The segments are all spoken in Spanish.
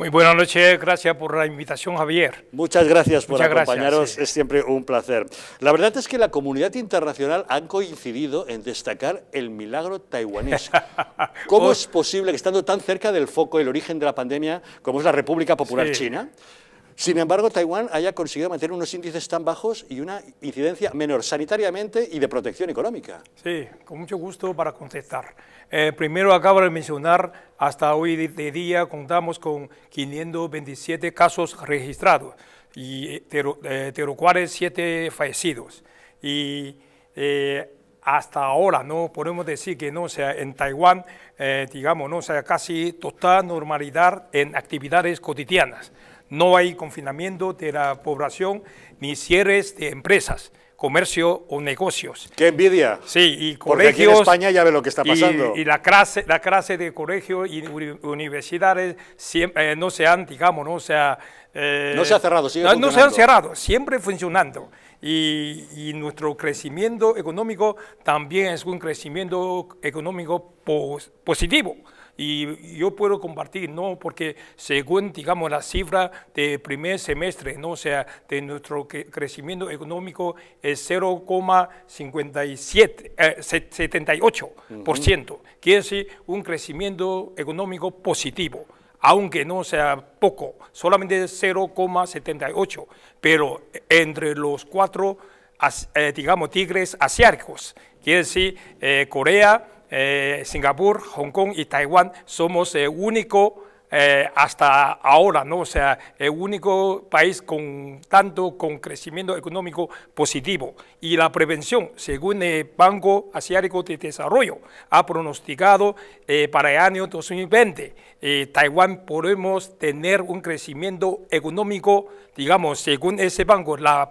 Muy buenas noches, gracias por la invitación, Javier. Muchas gracias por acompañarnos, acompañaros, es siempre un placer. La verdad es que la comunidad internacional ha coincidido en destacar el milagro taiwanés. ¿Cómo oh. es posible que estando tan cerca del foco el origen de la pandemia como es la República Popular China, sin embargo, Taiwán haya conseguido mantener unos índices tan bajos y una incidencia menor sanitariamente y de protección económica. Sí, con mucho gusto para contestar. Eh, primero acabo de mencionar, hasta hoy de, día contamos con 527 casos registrados y de, los cuales 7 fallecidos. Y eh, hasta ahora no podemos decir que no sea en Taiwán, eh, digamos, sea casi total normalidad en actividades cotidianas. No hay confinamiento de la población ni cierres de empresas comercio o negocios. ¡Qué envidia! Sí, y colegios. Porque aquí en España ya ve lo que está pasando. Y, la, clase, la clase de colegios y universidades siempre, eh, no se han, digamos, no se ha... Eh, no se ha cerrado, sigue no, no se han cerrado, siempre funcionando. y, nuestro crecimiento económico también es un crecimiento económico positivo. Y yo puedo compartir, ¿no? Porque según, digamos, la cifra del primer semestre, ¿no? O sea, de nuestro crecimiento económico es 0,78%, eh, quiere decir un crecimiento económico positivo aunque no sea poco, solamente 0,78, pero entre los cuatro, eh, digamos, tigres asiáticos, quiere decir eh, Corea, eh, Singapur, Hong Kong y Taiwán somos el eh, único eh, hasta ahora, ¿no? O sea, el único país con tanto con crecimiento económico positivo. Y la prevención, según el Banco Asiático de Desarrollo, ha pronosticado para el año 2020, Taiwán podemos tener un crecimiento económico, digamos, según ese banco, la,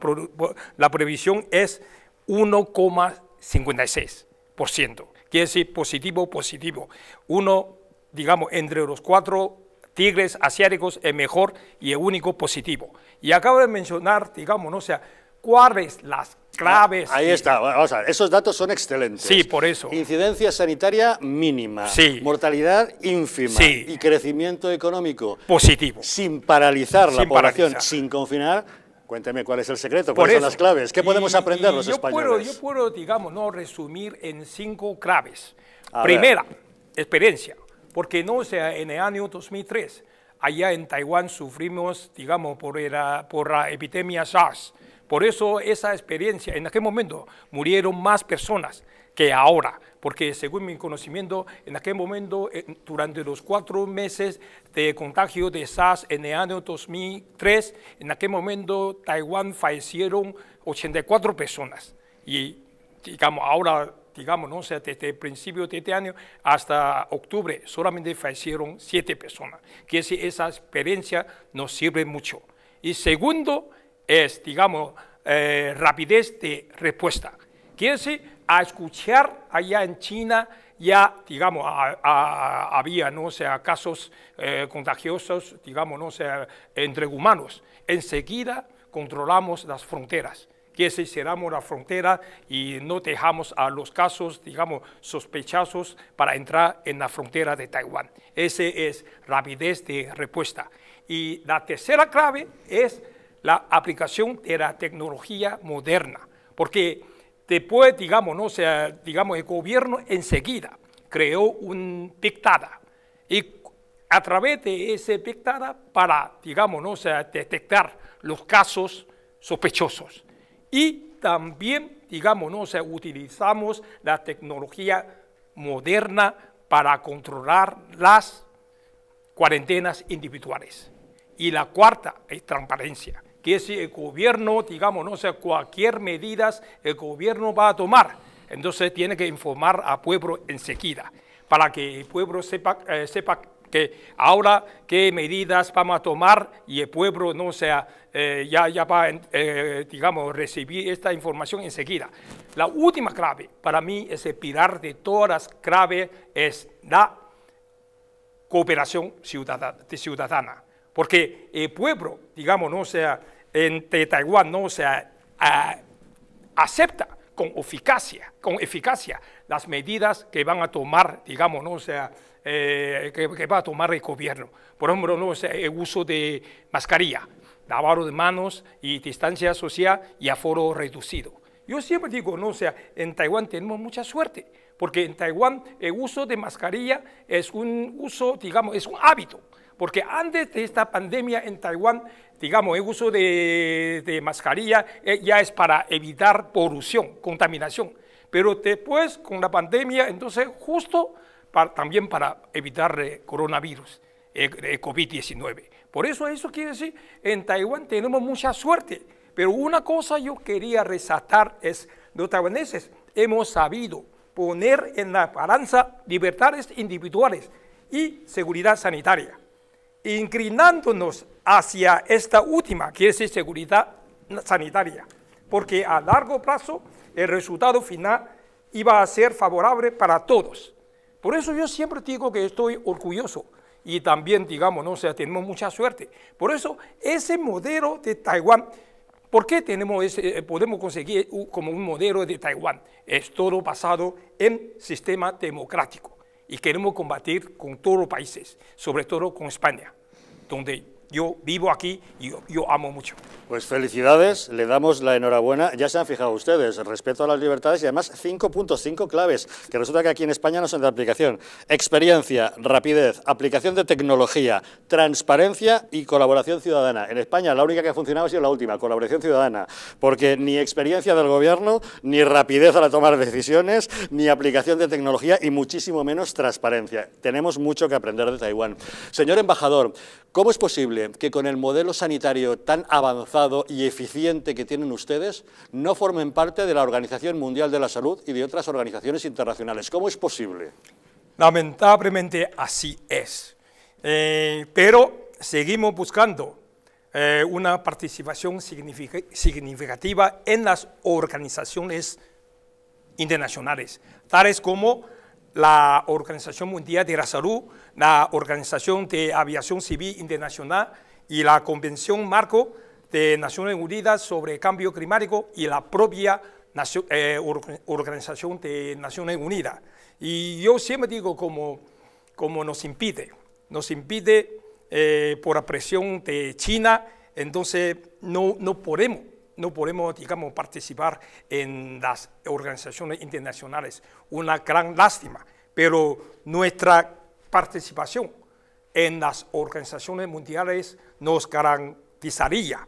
la previsión es 1,56% quiere decir positivo, positivo. Uno, digamos, entre los cuatro tigres asiáticos, el mejor y el único positivo. Y acabo de mencionar, digamos, ¿no? o sea, cuáles las claves. Ah, ahí está, esos datos son excelentes. Sí, por eso. Incidencia sanitaria mínima. Sí. Mortalidad ínfima. Sí. Y crecimiento económico. Positivo. Sin paralizar la población, sin confinar Cuénteme cuál es el secreto, cuáles son las claves, qué podemos aprender los españoles. Puedo, yo puedo, digamos, no resumir en cinco claves. Primera, experiencia, porque no sea en el año 2003, allá en Taiwán sufrimos, digamos, por, era, por la epidemia SARS. Por eso esa experiencia, en aquel momento murieron más personas que ahora, porque según mi conocimiento, en aquel momento, eh, durante los cuatro meses de contagio de SARS en el año 2003, en aquel momento Taiwán fallecieron 84 personas. Y digamos, ahora, digamos, ¿no? desde el principio de este año hasta octubre, solamente fallecieron siete personas. Que esa experiencia nos sirve mucho. Y segundo es, digamos, eh, rapidez de respuesta. Quédense a escuchar allá en China ya, digamos, había, no casos eh, contagiosos, digamos, entre humanos. Enseguida controlamos las fronteras que cerramos la frontera y no dejamos a los casos, digamos, sospechosos para entrar en la frontera de Taiwán. Esa es rapidez de respuesta. Y la tercera clave es la aplicación de la tecnología moderna, porque este, Después, digamos, ¿no? sea, digamos, el gobierno enseguida creó un dictada y a través de ese dictada para, digamos, detectar los casos sospechosos. Y también, digamos, ¿no? utilizamos la tecnología moderna para controlar las cuarentenas individuales. Y la cuarta es transparencia que si el gobierno, digamos, no sea cualquier medidas el gobierno va a tomar, entonces tiene que informar al pueblo enseguida, para que el pueblo sepa, eh, sepa que ahora qué medidas vamos a tomar y el pueblo no sea, eh, ya, ya va, a, eh, digamos, recibir esta información enseguida. La última clave, para mí, es el pilar de todas las claves, es la cooperación ciudadana porque el eh, pueblo, digamos, no o sea, en Taiwán no sea, acepta con eficacia, con eficacia las medidas que van a tomar, digamos, ¿no? sea, eh, que, va a tomar el gobierno. Por ejemplo, ¿no? sea, el uso de mascarilla, lavado de manos y distancia social y aforo reducido. Yo siempre digo, ¿no? sea, en Taiwán tenemos mucha suerte, porque en Taiwán el uso de mascarilla es un uso, digamos, es un hábito porque antes de esta pandemia en Taiwán, digamos, el uso de, mascarilla eh, ya es para evitar polución, contaminación, pero después con la pandemia, entonces justo también para evitar eh, coronavirus, eh, COVID-19. Por eso eso quiere decir, en Taiwán tenemos mucha suerte, pero una cosa yo quería resaltar es, los taiwaneses hemos sabido poner en la balanza libertades individuales y seguridad sanitaria inclinándonos hacia esta última, que es seguridad sanitaria, porque a largo plazo el resultado final iba a ser favorable para todos. Por eso yo siempre digo que estoy orgulloso y también, digamos, o sea, tenemos mucha suerte. Por eso ese modelo de Taiwán, ¿por qué tenemos ese, eh, podemos conseguir como un modelo de Taiwán? Es todo basado en sistema democrático y queremos combatir con todos los países, sobre todo con España, donde yo vivo aquí y yo, amo mucho. Pues felicidades, le damos la enhorabuena. Ya se han fijado ustedes, respeto a las libertades y además puntos, 5.5 claves, que resulta que aquí en España no son de aplicación. Experiencia, rapidez, aplicación de tecnología, transparencia y colaboración ciudadana. En España la única que ha funcionado ha sido la última, colaboración ciudadana, porque ni experiencia del gobierno, ni rapidez a la toma de decisiones, ni aplicación de tecnología y muchísimo menos transparencia. Tenemos mucho que aprender de Taiwán. Señor embajador, ¿cómo es posible que con el modelo sanitario tan avanzado y eficiente que tienen ustedes no formen parte de la Organización Mundial de la Salud y de otras organizaciones internacionales? ¿Cómo es posible? Lamentablemente así es. Eh, pero seguimos buscando eh, una participación significativa en las organizaciones internacionales, tales como la Organización Mundial de la Salud, la Organización de Aviación Civil Internacional y la Convención Marco de Naciones Unidas sobre Cambio Climático y la propia eh, Organización de Naciones Unidas. Y yo siempre digo como, como nos impide, nos impide eh, por la presión de China, entonces no, no podemos no podemos, digamos, participar en las organizaciones internacionales. Una gran lástima. Pero nuestra participación en las organizaciones mundiales nos garantizaría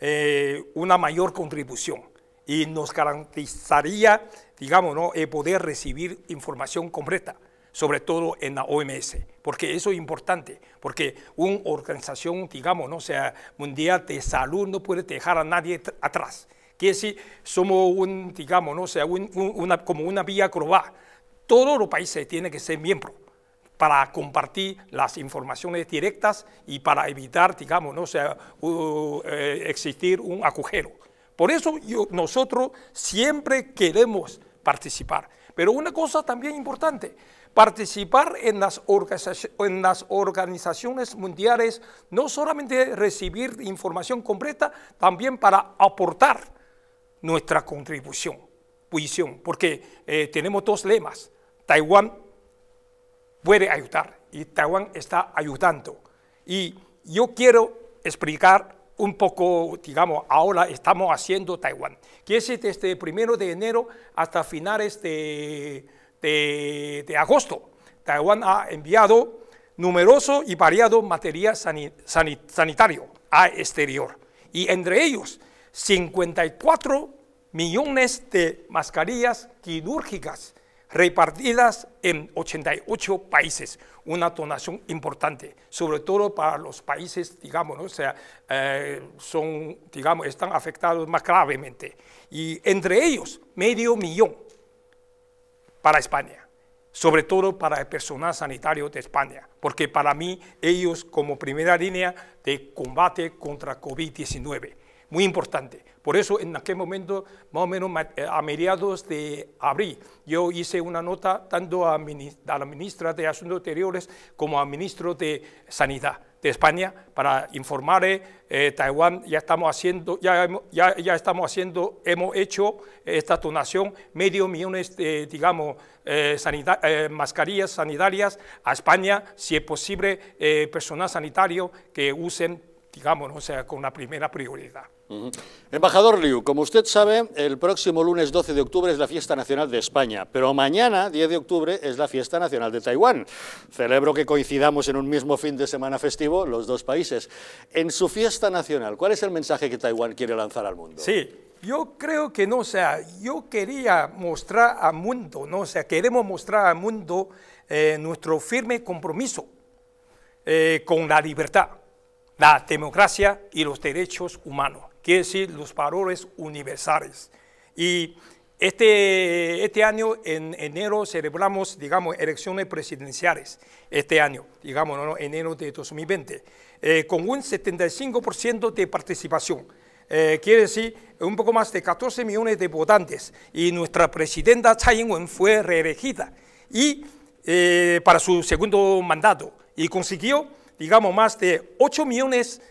eh, una mayor contribución y nos garantizaría, digamos, eh, poder recibir información completa, sobre todo en la OMS, porque eso es importante, porque una organización, digamos, sea, mundial de salud no puede dejar a nadie atrás. Quiere decir, somos un, digamos, ¿no? sea, una, como una vía global. Todos los países tienen que ser miembros para compartir las informaciones directas y para evitar, digamos, sea, eh, existir un agujero. Por eso nosotros siempre queremos participar. Pero una cosa también importante, participar en las, organizaciones mundiales, no solamente recibir información completa, también para aportar nuestra contribución, porque eh, tenemos dos lemas, Taiwán puede ayudar y Taiwán está ayudando. Y yo quiero explicar un poco, digamos, ahora estamos haciendo Taiwán, que es desde primero de enero hasta finales de, agosto. Taiwán ha enviado numeroso y variado material sanitario a exterior. Y entre ellos, 54 millones de mascarillas quirúrgicas repartidas en 88 países, una donación importante, sobre todo para los países, digamos, o sea, eh, son, digamos, están afectados más gravemente. Y entre ellos, medio millón para España, sobre todo para el personal sanitario de España, porque para mí ellos como primera línea de combate contra COVID-19 muy importante. Por eso en aquel momento, más o menos eh, a mediados de abril, yo hice una nota tanto a, la ministra de Asuntos Exteriores como al ministro de Sanidad de España para informar eh, eh, Taiwán ya estamos haciendo ya, ya, estamos haciendo hemos hecho esta donación medio millón de digamos mascarillas sanitarias a España si es posible personal sanitario que usen digamos, o sea, con la primera prioridad. Embajador Liu, como usted sabe, el próximo lunes 12 de octubre es la fiesta nacional de España, pero mañana, 10 de octubre, es la fiesta nacional de Taiwán. Celebro que coincidamos en un mismo fin de semana festivo los dos países. En su fiesta nacional, ¿cuál es el mensaje que Taiwán quiere lanzar al mundo? Sí. Yo creo que no, o sea, yo quería mostrar al mundo, ¿no? O sea, queremos mostrar al mundo eh, nuestro firme compromiso eh, con la libertad la democracia y los derechos humanos, quiere decir los valores universales. Y este, este año, en enero, celebramos, digamos, elecciones presidenciales, este año, digamos, en enero de 2020, eh, con un 75% de participación. Eh, quiere decir un poco más de 14 millones de votantes y nuestra presidenta Tsai Ing-wen fue reelegida y, eh, para su segundo mandato y consiguió digamos, más de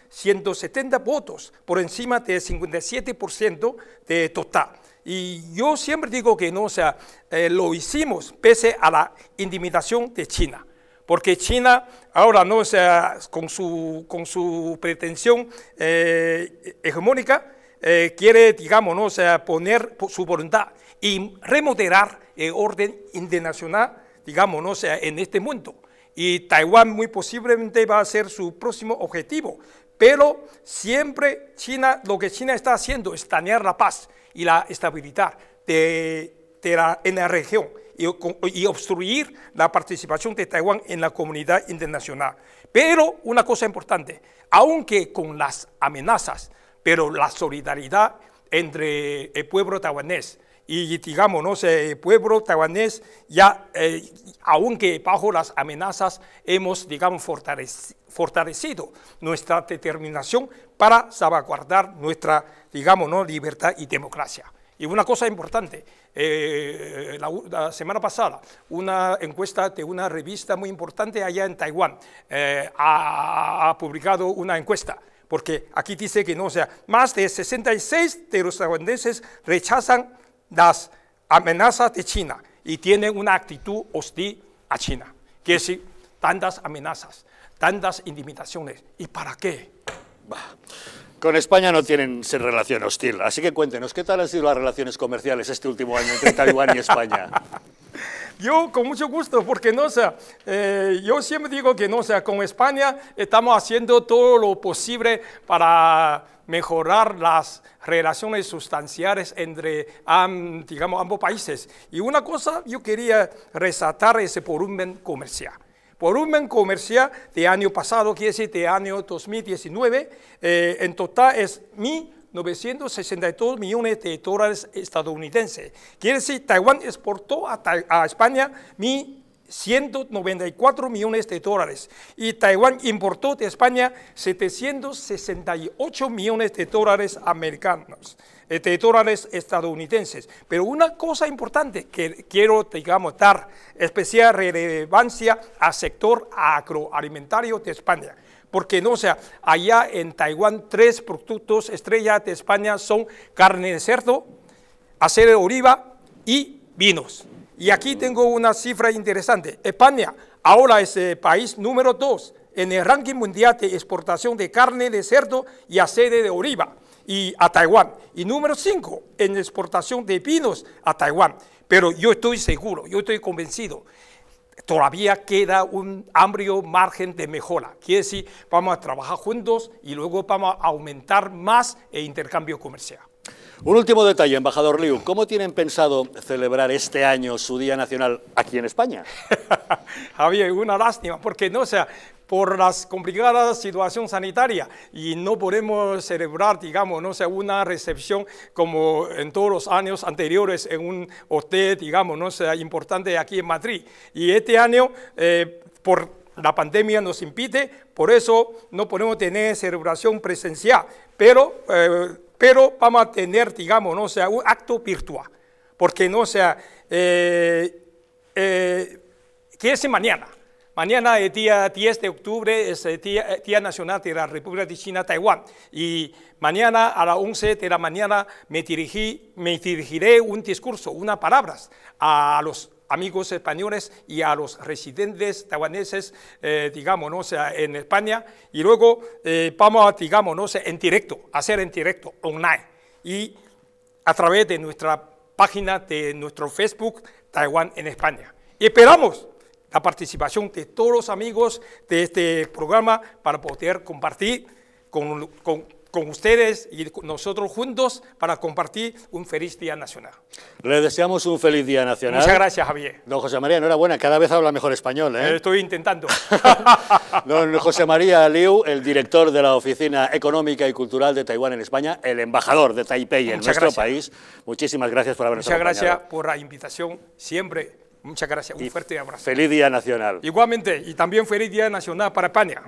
170 votos por encima del 57% de total. Y yo siempre digo que no, sea, eh, lo hicimos pese a la intimidación de China porque China ahora no sea, con su con su pretensión eh, hegemónica eh, quiere digamos no sea, poner su voluntad y remodelar el orden internacional digamos o sea, en este mundo y Taiwán muy posiblemente va a ser su próximo objetivo. Pero siempre China, lo que China está haciendo es dañar la paz y la estabilidad de, en la región y, y, obstruir la participación de Taiwán en la comunidad internacional. Pero una cosa importante, aunque con las amenazas, pero la solidaridad entre el pueblo taiwanés y digamos, el pueblo taiwanés ya, eh, aunque bajo las amenazas, hemos, digamos, fortalecido, nuestra determinación para salvaguardar nuestra, digamos, libertad y democracia. Y una cosa importante, eh, la, semana pasada, una encuesta de una revista muy importante allá en Taiwán eh, ha, publicado una encuesta porque aquí dice que no, sea, más de 66 de los taiwaneses rechazan las amenazas de China y tienen una actitud hostil a China. Quiere decir, tantas amenazas, tantas intimidaciones. ¿Y para qué? Con España no tienen relación hostil, así que cuéntenos, ¿qué tal han sido las relaciones comerciales este último año entre Taiwán y España? Yo con mucho gusto, porque no sé, eh, yo siempre digo que no sé, con España estamos haciendo todo lo posible para mejorar las relaciones sustanciales entre, digamos, ambos países. Y una cosa yo quería resaltar ese volumen comercial volumen comercial de año pasado, que es de año 2019, eh, en total es 962 millones de dólares estadounidenses. Quiere decir, Taiwán exportó a, España 194 millones de dólares y Taiwán importó de España 768 millones de dólares americanos, eh, de dólares estadounidenses. Pero una cosa importante que quiero, dar especial relevancia al sector agroalimentario de España porque no, sea, allá en Taiwán tres productos estrellas de España son carne de cerdo, aceite de oliva y vinos. Y aquí tengo una cifra interesante. España ahora es el eh, país número dos en el ranking mundial de exportación de carne de cerdo y aceite de oliva y a Taiwán. Y número cinco en exportación de vinos a Taiwán. Pero yo estoy seguro, yo estoy convencido todavía queda un amplio margen de mejora. Quiere decir, vamos a trabajar juntos y luego vamos a aumentar más el intercambio comercial. Un último detalle, embajador Liu, ¿cómo tienen pensado celebrar este año su Día Nacional aquí en España? Javier, una lástima, porque no, o sea, por la complicada situación sanitaria y no podemos celebrar, digamos, una recepción como en todos los años anteriores en un hotel, digamos, no sea importante aquí en Madrid. Y este año, eh, por la pandemia nos impide, por eso no podemos tener celebración presencial, pero, eh, pero vamos a tener, digamos, un acto virtual, porque no sea, eh, que es mañana. Mañana, el día 10 de octubre, es el eh, eh, día, Nacional de la República de China, Taiwán. Y mañana a las 11 de la mañana me, dirigiré un discurso, unas palabras a los amigos españoles y a los residentes taiwaneses, eh, digamos, sea, en España. Y luego eh, vamos a, digamos, en directo, hacer en directo, online. Y a través de nuestra página de nuestro Facebook, Taiwán en España. Y esperamos la participación de todos los amigos de este programa para poder compartir con, con, ustedes y nosotros juntos para compartir un feliz Día Nacional. Le deseamos un feliz Día Nacional. Muchas gracias, Javier. Don José María, enhorabuena, cada vez habla mejor español. ¿eh? Eh, estoy intentando. Don José María Liu, el director de la Oficina Económica y Cultural de Taiwán en España, el embajador de Taipei en nuestro país. Muchísimas gracias por habernos Muchas acompañado. Muchas gracias por la invitación siempre Muchas gracias, un fuerte abrazo. Feliz Día Nacional. Igualmente, y también feliz Día Nacional para España.